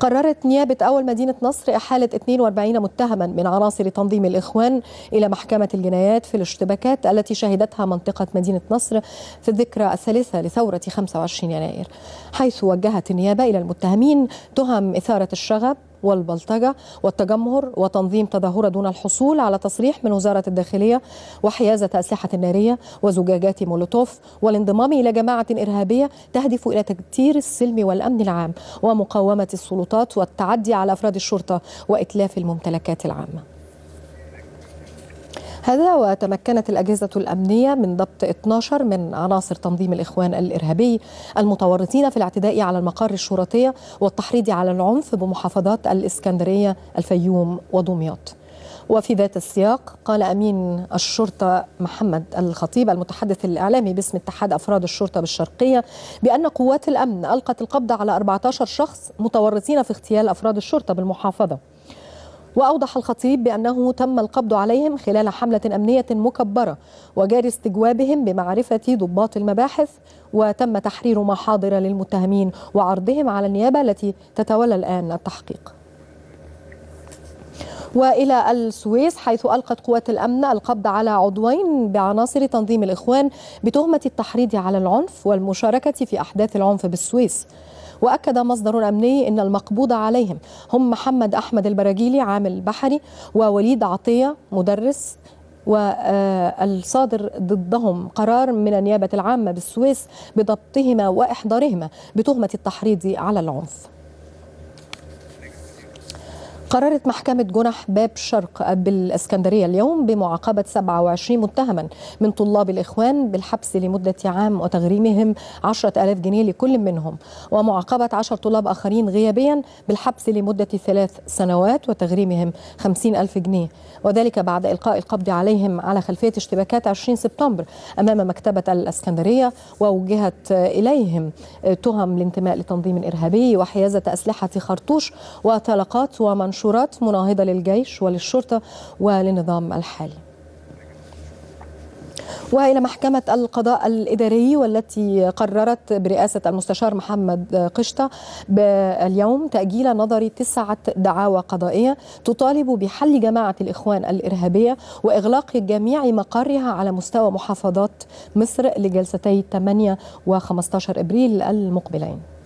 قررت نيابة أول مدينة نصر إحالة 42 متهما من عناصر تنظيم الإخوان إلى محكمة الجنايات في الاشتباكات التي شهدتها منطقة مدينة نصر في الذكرى الثالثة لثورة 25 يناير حيث وجهت النيابة إلى المتهمين تهم إثارة الشغب والبلطجة والتجمهر وتنظيم تظاهرة دون الحصول على تصريح من وزارة الداخلية وحيازة أسلحة نارية وزجاجات مولوتوف والانضمام إلى جماعة إرهابية تهدف إلى تكتير السلم والأمن العام ومقاومة السلطات والتعدي على أفراد الشرطة وإتلاف الممتلكات العامة هذا وتمكنت الأجهزة الأمنية من ضبط 12 من عناصر تنظيم الإخوان الإرهابي المتورطين في الاعتداء على المقار الشرطية والتحريض على العنف بمحافظات الإسكندرية الفيوم ودمياط وفي ذات السياق قال امين الشرطه محمد الخطيب المتحدث الاعلامي باسم اتحاد افراد الشرطه بالشرقيه بان قوات الامن القت القبض على 14 شخص متورطين في اغتيال افراد الشرطه بالمحافظه وأوضح الخطيب بأنه تم القبض عليهم خلال حملة أمنية مكبرة وجاري استجوابهم بمعرفة ضباط المباحث وتم تحرير محاضر للمتهمين وعرضهم على النيابة التي تتولى الآن التحقيق والى السويس حيث القت قوات الامن القبض على عضوين بعناصر تنظيم الاخوان بتهمه التحريض على العنف والمشاركه في احداث العنف بالسويس وأكد مصدر أمني أن المقبوض عليهم هم محمد أحمد البراجيلي عامل بحري ووليد عطية مدرس والصادر آه، ضدهم قرار من النيابة العامة بالسويس بضبطهما وإحضارهما بتهمة التحريض على العنف قررت محكمة جنح باب شرق بالإسكندرية اليوم بمعاقبة 27 متهما من طلاب الإخوان بالحبس لمدة عام وتغريمهم 10000 جنيه لكل منهم ومعاقبة 10 طلاب آخرين غيابيا بالحبس لمدة ثلاث سنوات وتغريمهم 50000 جنيه وذلك بعد إلقاء القبض عليهم على خلفية اشتباكات 20 سبتمبر أمام مكتبة الإسكندرية ووجهت إليهم تهم الانتماء لتنظيم إرهابي وحيازة أسلحة خرطوش وطلقات ومنشورات منشورات مناهضة للجيش وللشرطة وللنظام الحالي والى محكمه القضاء الاداري والتي قررت برئاسه المستشار محمد قشطه اليوم تاجيل نظر تسعه دعاوى قضائيه تطالب بحل جماعه الاخوان الارهابيه واغلاق جميع مقرها على مستوى محافظات مصر لجلستي 8 و 15 ابريل المقبلين